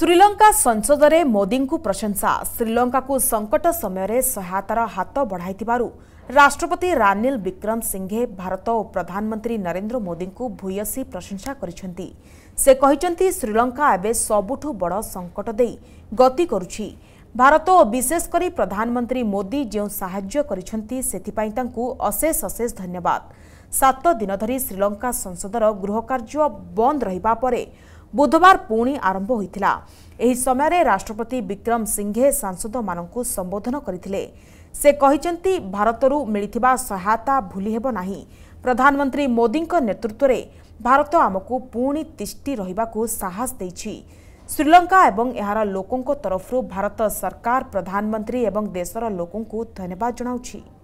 श्रीलंका श्रीलङ संसदले मोदीको प्रशंसा श्रीलका सङ्कट समयमा सहायतार हात बढाइथ्य राष्ट्रपति रानिल बिक्रम सिंहे भारत प्रधानमन्त्री नरेन्द्र मोदीको भूयसी प्रशंसा श्रीलंका श्रीलङ्का सबूठु बड संकट सङ्कट गति भारत विशेषकरी प्रधानमन्त्री मोदी जौँ साथी त धन्यवाद सात दिन धरी श्रीलंका संसद र गृहकर्ज्य बन्द र ବୁଧବାର ପୁଣି ଆରମ୍ଭ ହୋଇଥିଲା ଏହି ସମୟରେ ରାଷ୍ଟ୍ରପତି ବିକ୍ରମ ସିଂଘେ ସାଂସଦମାନଙ୍କୁ ସମ୍ବୋଧନ କରିଥିଲେ ସେ କହିଛନ୍ତି ଭାରତରୁ ମିଳିଥିବା ସହାୟତା ଭୁଲିହେବ ନାହିଁ ପ୍ରଧାନମନ୍ତ୍ରୀ ମୋଦିଙ୍କ ନେତୃତ୍ୱରେ ଭାରତ ଆମକୁ ପୁଣି ତିଷ୍ଟି ରହିବାକୁ ସାହସ ଦେଇଛି ଶ୍ରୀଲଙ୍କା ଏବଂ ଏହାର ଲୋକଙ୍କ ତରଫରୁ ଭାରତ ସରକାର ପ୍ରଧାନମନ୍ତ୍ରୀ ଏବଂ ଦେଶର ଲୋକଙ୍କୁ ଧନ୍ୟବାଦ ଜଣାଉଛି